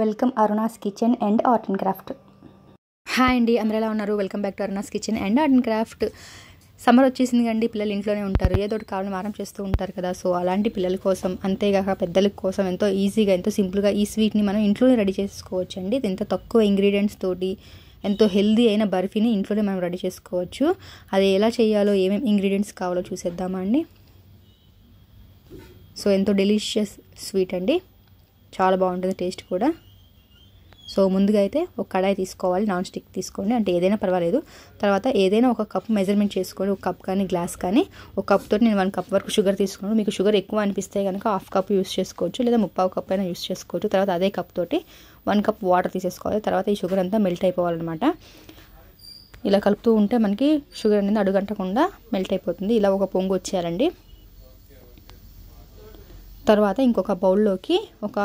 welcome Aruna's kitchen and art and craft hi అండి అందరూ ఎలా ఉన్నారు welcome back to Aruna's kitchen and art and craft summer వచ్చేసింది కండి పిల్లలు ఇంట్లోనే ఉంటారు ఏదో ఒకటి కావాలని వారం చేస్తూ ఉంటారు కదా సో అలాంటి పిల్లల కోసం అంతేగాక పెద్దల కోసం ఎంతో ఈజీగా ఎంతో సింపుల్గా ఈ స్వీట్ని మనం ఇంట్లోనే రెడీ చేసుకోవచ్చు అండి ఇది ఎంత తక్కువ ఇంగ్రీడియంట్స్ తోటి ఎంతో హెల్దీ అయిన బర్ఫీని ఇంట్లోనే మనం రెడీ చేసుకోవచ్చు అది ఎలా చేయాలో ఏమేమి ఇంగ్రీడియంట్స్ కావాలో చూసేద్దామా అండి సో ఎంతో డెలిషియస్ స్వీట్ అండి చాలా బాగుంటుంది టేస్ట్ కూడా సో ముందుగా అయితే ఒక కడాయి తీసుకోవాలి నాన్ స్టిక్ తీసుకోండి అంటే ఏదైనా పర్వాలేదు తర్వాత ఏదైనా ఒక కప్ మెజర్మెంట్ చేసుకోండి ఒక కప్ కానీ గ్లాస్ కానీ ఒక కప్తో నేను వన్ కప్ వరకు షుగర్ తీసుకున్నాను మీకు షుగర్ ఎక్కువ అనిపిస్తే కనుక హాఫ్ కప్ యూస్ చేసుకోవచ్చు లేదా ముప్పావు కప్ అయినా యూస్ చేసుకోవచ్చు తర్వాత అదే కప్ తోటి వన్ కప్ వాటర్ తీసేసుకోవాలి తర్వాత ఈ షుగర్ అంతా మెల్ట్ అయిపోవాలన్నమాట ఇలా కలుపుతూ ఉంటే మనకి షుగర్ అనేది అడుగంటకుండా మెల్ట్ అయిపోతుంది ఇలా ఒక పొంగు వచ్చేయాలండి తర్వాత ఇంకొక బౌల్లోకి ఒక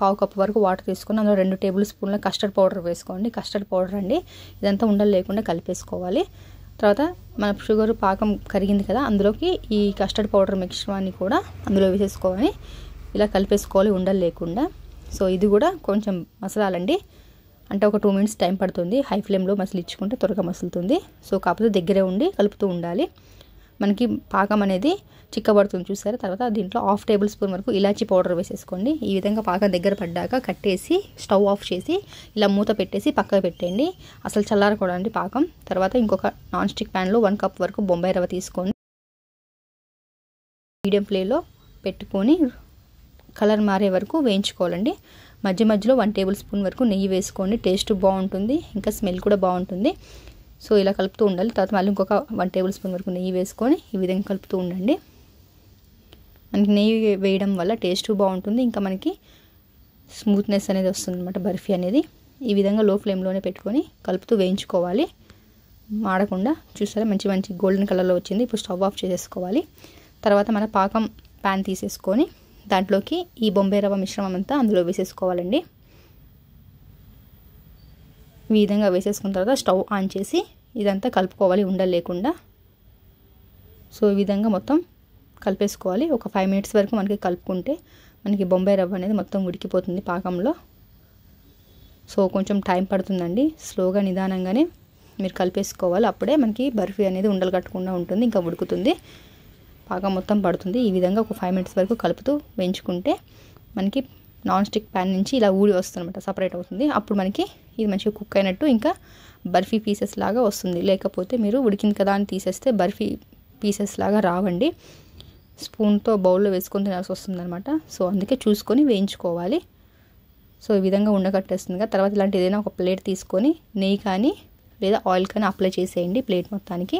పావు కప్పు వరకు వాటర్ తీసుకొని అందులో రెండు టేబుల్ స్పూన్ల కస్టర్డ్ పౌడర్ వేసుకోండి కస్టర్డ్ పౌడర్ అండి ఇదంతా ఉండలు లేకుండా కలిపేసుకోవాలి తర్వాత మన షుగర్ పాకం కరిగింది కదా అందులోకి ఈ కస్టర్డ్ పౌడర్ మిశ్రమాన్ని కూడా అందులో వేసేసుకోవాలి ఇలా కలిపేసుకోవాలి ఉండలు లేకుండా సో ఇది కూడా కొంచెం మసలాలండి అంటే ఒక టూ మినిట్స్ టైం పడుతుంది హై ఫ్లేమ్లో మసలిచ్చుకుంటే త్వరగా మసులుతుంది సో కాకపోతే దగ్గరే ఉండి కలుపుతూ ఉండాలి మనకి పాకం అనేది చిక్కబడుతుంది చూసారు తర్వాత దీంట్లో హాఫ్ టేబుల్ స్పూన్ వరకు ఇలాచీ పౌడర్ వేసేసుకోండి ఈ విధంగా పాకం దగ్గర పడ్డాక కట్టేసి స్టవ్ ఆఫ్ చేసి ఇలా మూత పెట్టేసి పక్కకు పెట్టండి అసలు చల్లారకూడదండి పాకం తర్వాత ఇంకొక నాన్ స్టిక్ ప్యాన్లో వన్ కప్ వరకు బొంబాయి రవ్వ తీసుకోండి మీడియం ప్లేలో పెట్టుకొని కలర్ మారే వరకు వేయించుకోవాలండి మధ్య మధ్యలో వన్ టేబుల్ స్పూన్ వరకు నెయ్యి వేసుకోండి టేస్ట్ బాగుంటుంది ఇంకా స్మెల్ కూడా బాగుంటుంది సో ఇలా కలుపుతూ ఉండాలి తర్వాత మళ్ళీ ఇంకొక వన్ టేబుల్ స్పూన్ వరకు నెయ్యి వేసుకొని ఈ విధంగా కలుపుతూ ఉండండి మనకి నెయ్యి వేయడం వల్ల టేస్ట్ బాగుంటుంది ఇంకా మనకి స్మూత్నెస్ అనేది వస్తుంది అనమాట బర్ఫీ అనేది ఈ విధంగా లో ఫ్లేమ్లోనే పెట్టుకొని కలుపుతూ వేయించుకోవాలి మాడకుండా చూసారా మంచి మంచి గోల్డెన్ కలర్లో వచ్చింది ఇప్పుడు స్టవ్ ఆఫ్ చేసేసుకోవాలి తర్వాత మన పాకం ప్యాన్ తీసేసుకొని దాంట్లోకి ఈ బొంబే రవ్వ మిశ్రమం అంతా అందులో వేసేసుకోవాలండి ఈ విధంగా వేసేసుకున్న తర్వాత స్టవ్ ఆన్ చేసి ఇదంతా కలుపుకోవాలి ఉండలు లేకుండా సో ఈ విధంగా మొత్తం కలిపేసుకోవాలి ఒక ఫైవ్ మినిట్స్ వరకు మనకి కలుపుకుంటే మనకి బొంబాయి రవ్వ అనేది మొత్తం ఉడికిపోతుంది పాకంలో సో కొంచెం టైం పడుతుందండి స్లోగా నిదానంగానే మీరు కలిపేసుకోవాలి అప్పుడే మనకి బర్ఫీ అనేది ఉండలు కట్టకుండా ఉంటుంది ఇంకా ఉడుకుతుంది పాకం మొత్తం పడుతుంది ఈ విధంగా ఒక ఫైవ్ మినిట్స్ వరకు కలుపుతూ వేయించుకుంటే మనకి నాన్ స్టిక్ ప్యాన్ నుంచి ఇలా ఊడి వస్తుంది అనమాట సపరేట్ అవుతుంది అప్పుడు మనకి ఇది మంచిగా కుక్ అయినట్టు ఇంకా బర్ఫీ పీసెస్ లాగా వస్తుంది లేకపోతే మీరు ఉడికింది కదా అని తీసేస్తే బర్ఫీ పీసెస్ లాగా రావండి స్పూన్తో బౌల్లో వేసుకొని తినాల్సి వస్తుందనమాట సో అందుకే చూసుకొని వేయించుకోవాలి సో ఈ విధంగా ఉండకట్టేస్తుందిగా తర్వాత ఇలాంటి ఏదైనా ఒక ప్లేట్ తీసుకొని నెయ్యి కానీ లేదా ఆయిల్ కానీ అప్లై చేసేయండి ప్లేట్ మొత్తానికి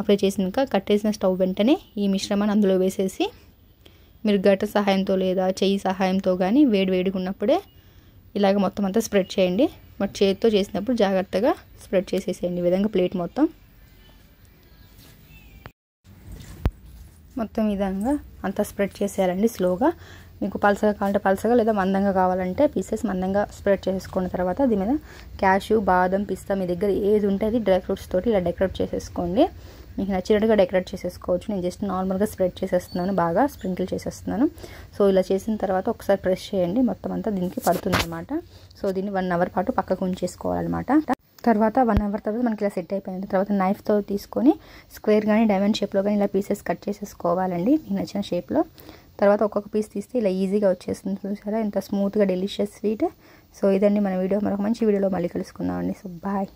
అప్లై చేసినాక కట్టేసిన స్టవ్ వెంటనే ఈ మిశ్రమాన్ని అందులో వేసేసి మీరు గట్ట సహాయంతో లేదా చెయ్యి సహాయంతో కానీ వేడి వేడిగా ఉన్నప్పుడే ఇలాగ మొత్తం అంతా స్ప్రెడ్ చేయండి బట్ చేతితో చేసినప్పుడు జాగ్రత్తగా స్ప్రెడ్ చేసేసేయండి ఈ విధంగా ప్లేట్ మొత్తం మొత్తం విధంగా అంతా స్ప్రెడ్ చేసేయాలండి స్లోగా మీకు పలసగా కావాలంటే పలసగా లేదా మందంగా కావాలంటే పీసెస్ మందంగా స్ప్రెడ్ చేసుకున్న తర్వాత దీని మీద క్యాషు బాదం పిస్తా మీ దగ్గర ఏది ఉంటే అది డ్రై ఫ్రూట్స్ తోటి ఇలా డెకరేట్ చేసేసుకోండి మీకు నచ్చినట్టుగా డెకరేట్ చేసేసుకోవచ్చు నేను జస్ట్ నార్మల్గా స్ప్రెడ్ చేసేస్తున్నాను బాగా స్ప్రింకిల్ చేసేస్తున్నాను సో ఇలా చేసిన తర్వాత ఒకసారి ప్రెస్ చేయండి మొత్తం అంతా దీనికి పడుతుంది అనమాట సో దీన్ని వన్ అవర్ పాటు పక్కకు ఉంచేసుకోవాలన్నమాట తర్వాత వన్ అవర్ తర్వాత మనకి ఇలా సెట్ అయిపోయింది తర్వాత నైఫ్తో తీసుకొని స్క్వేర్ కానీ డైమండ్ షేప్లో కానీ ఇలా పీసెస్ కట్ చేసేసుకోవాలండి మీకు నచ్చిన షేప్లో తర్వాత ఒక్కొక్క పీస్ తీస్తే ఇలా ఈజీగా వచ్చేస్తుంది చూసారా ఇంత స్మూత్గా డెలిషియస్ స్వీట్ సో ఇదండి మన వీడియో మరొక మంచి వీడియోలో మళ్ళీ కలుసుకుందామండి సో బాయ్